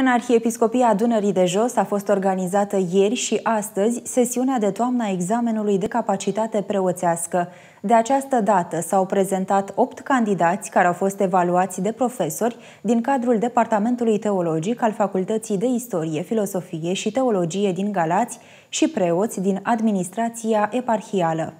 În Arhiepiscopia Dunării de Jos a fost organizată ieri și astăzi sesiunea de toamna examenului de capacitate preoțească. De această dată s-au prezentat opt candidați care au fost evaluați de profesori din cadrul Departamentului Teologic al Facultății de Istorie, Filosofie și Teologie din Galați și preoți din administrația eparhială.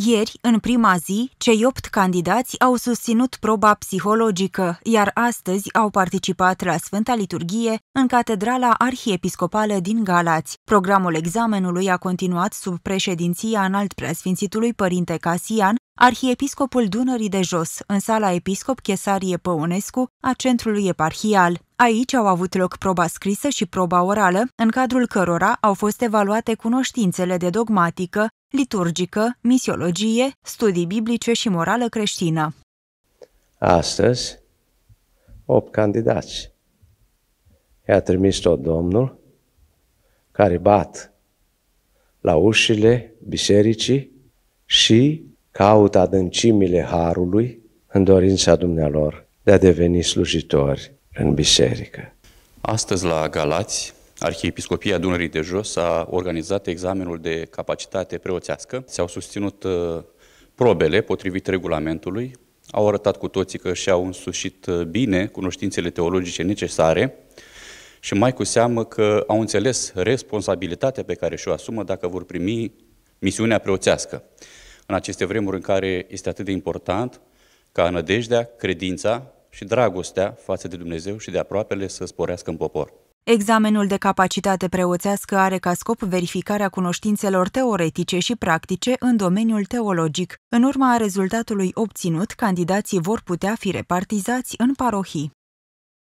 Ieri, în prima zi, cei opt candidați au susținut proba psihologică, iar astăzi au participat la Sfânta Liturghie în Catedrala Arhiepiscopală din Galați. Programul examenului a continuat sub președinția înalt preasfințitului Părinte Casian, arhiepiscopul Dunării de Jos, în sala episcop Chesarie Păunescu a centrului eparhial. Aici au avut loc proba scrisă și proba orală, în cadrul cărora au fost evaluate cunoștințele de dogmatică, liturgică, misiologie, studii biblice și morală creștină. Astăzi, 8 candidați. I-a trimis tot Domnul, care bat la ușile bisericii și caută adâncimile harului în dorința dumnealor de a deveni slujitori în biserică. Astăzi la Galați, Arhiepiscopia Dunării de Jos a organizat examenul de capacitate preoțească. S-au susținut uh, probele potrivit regulamentului, au arătat cu toții că și-au însușit uh, bine cunoștințele teologice necesare și mai cu seamă că au înțeles responsabilitatea pe care și-o asumă dacă vor primi misiunea preoțească. În aceste vremuri în care este atât de important ca nădejdea, credința și dragostea față de Dumnezeu și de aproapele să sporească în popor. Examenul de capacitate preoțească are ca scop verificarea cunoștințelor teoretice și practice în domeniul teologic. În urma rezultatului obținut, candidații vor putea fi repartizați în parohii.